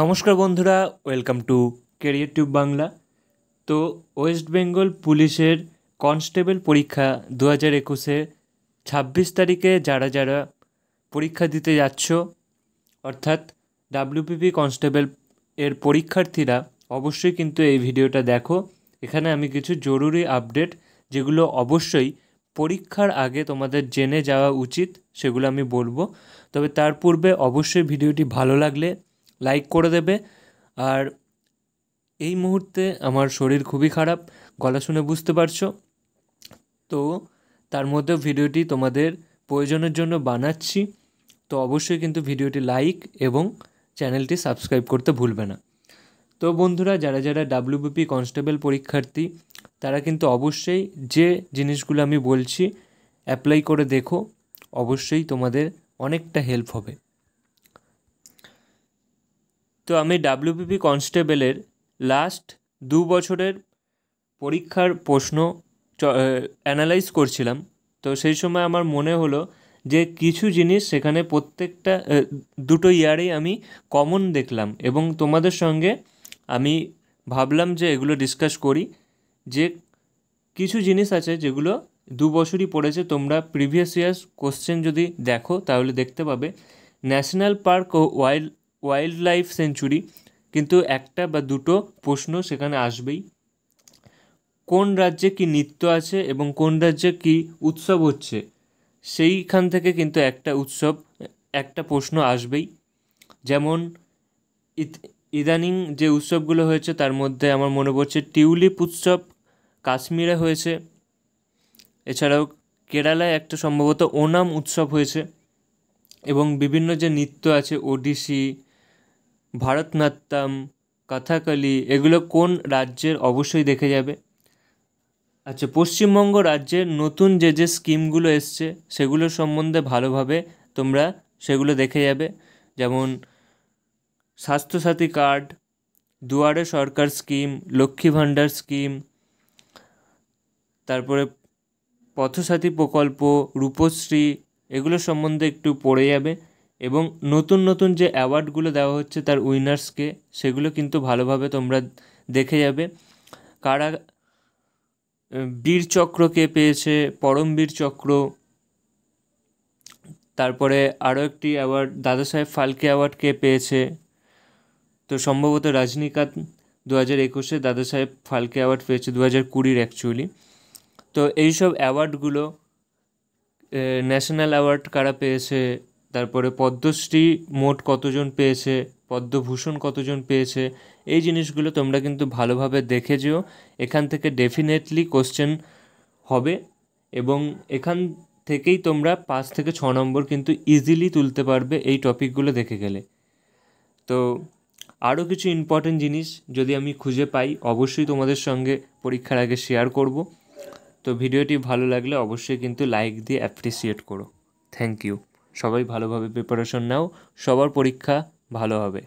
নমস্কার বন্ধুরা welcome to career tube Bangla তো ওয়েস্ট বেঙ্গল পুলিশের কনস্টেবল পরীক্ষা দু হাজার একুশে ছাব্বিশ তারিখে যারা যারা পরীক্ষা দিতে যাচ্ছ অর্থাৎ ডাব্লিউপিপি কনস্টেবল এর পরীক্ষার্থীরা অবশ্যই কিন্তু এই ভিডিওটা দেখো এখানে আমি কিছু জরুরি আপডেট যেগুলো অবশ্যই পরীক্ষার আগে তোমাদের জেনে যাওয়া উচিত সেগুলো আমি বলবো তবে তার পূর্বে অবশ্যই ভিডিওটি ভালো লাগলে লাইক করে দেবে আর এই মুহূর্তে আমার শরীর খুবই খারাপ গলা শুনে বুঝতে পারছো তো তার মধ্যে ভিডিওটি তোমাদের প্রয়োজনের জন্য বানাচ্ছি তো অবশ্যই কিন্তু ভিডিওটি লাইক এবং চ্যানেলটি সাবস্ক্রাইব করতে ভুলবে না তো বন্ধুরা যারা যারা ডাব্লিউবিপি কনস্টেবল পরীক্ষার্থী তারা কিন্তু অবশ্যই যে জিনিসগুলো আমি বলছি অ্যাপ্লাই করে দেখো অবশ্যই তোমাদের অনেকটা হেল্প হবে তো আমি ডাব্লিউপিপি কনস্টেবলের লাস্ট দু বছরের পরীক্ষার প্রশ্ন অ্যানালাইজ করছিলাম তো সেই সময় আমার মনে হলো যে কিছু জিনিস সেখানে প্রত্যেকটা দুটো ইয়ারেই আমি কমন দেখলাম এবং তোমাদের সঙ্গে আমি ভাবলাম যে এগুলো ডিসকাস করি যে কিছু জিনিস আছে যেগুলো দু বছরই পড়েছে তোমরা প্রিভিয়াস ইয়ার্স কোশ্চেন যদি দেখো তাহলে দেখতে পাবে ন্যাশনাল পার্ক ও ওয়াইল্ড ওয়াইল্ড লাইফ সেঞ্চুরি কিন্তু একটা বা দুটো প্রশ্ন সেখানে আসবেই কোন রাজ্যে কি নৃত্য আছে এবং কোন রাজ্যে কি উৎসব হচ্ছে সেইখান থেকে কিন্তু একটা উৎসব একটা প্রশ্ন আসবেই যেমন ইদানিং যে উৎসবগুলো হয়েছে তার মধ্যে আমার মনে পড়ছে টিউলিপ উৎসব কাশ্মীরে হয়েছে এছাড়াও কেরালায় একটা সম্ভবত ওনাম উৎসব হয়েছে এবং বিভিন্ন যে নৃত্য আছে ওডিসি ভারতনাট্যম কথাকলি এগুলো কোন রাজ্যের অবশ্যই দেখে যাবে আচ্ছা পশ্চিমবঙ্গ রাজ্যের নতুন যে যে স্কিমগুলো এসছে সেগুলো সম্বন্ধে ভালোভাবে তোমরা সেগুলো দেখে যাবে যেমন স্বাস্থ্যসাথী কার্ড দুয়ারে সরকার স্কিম লক্ষ্মী ভাণ্ডার স্কিম তারপরে পথসাথী প্রকল্প রূপশ্রী এগুলো সম্বন্ধে একটু পড়ে যাবে এবং নতুন নতুন যে অ্যাওয়ার্ডগুলো দেওয়া হচ্ছে তার উইনার্সকে সেগুলো কিন্তু ভালোভাবে তোমরা দেখে যাবে কারা বীর চক্রকে পেয়েছে পরমবীর চক্র তারপরে আরও একটি অ্যাওয়ার্ড দাদা সাহেব ফালকে অ্যাওয়ার্ডকে পেয়েছে তো সম্ভবত রজনীকান্ত দু হাজার একুশে দাদা সাহেব ফালকে অ্যাওয়ার্ড পেয়েছে দু হাজার কুড়ির অ্যাকচুয়ালি তো এইসব অ্যাওয়ার্ডগুলো ন্যাশনাল অ্যাওয়ার্ড কারা পেয়েছে তারপরে পদ্মশ্রী মোট কতজন পেয়েছে পদ্মভূষণ কতজন পেয়েছে এই জিনিসগুলো তোমরা কিন্তু ভালোভাবে দেখে যেও এখান থেকে ডেফিনেটলি কোশ্চেন হবে এবং এখান থেকেই তোমরা পাঁচ থেকে ছ নম্বর কিন্তু ইজিলি তুলতে পারবে এই টপিকগুলো দেখে গেলে তো আরও কিছু ইম্পর্টেন্ট জিনিস যদি আমি খুঁজে পাই অবশ্যই তোমাদের সঙ্গে পরীক্ষার আগে শেয়ার করব তো ভিডিওটি ভালো লাগলে অবশ্যই কিন্তু লাইক দিয়ে অ্যাপ্রিসিয়েট করো থ্যাংক ইউ সবাই ভালোভাবে প্রিপারেশন নাও সবার পরীক্ষা ভালো হবে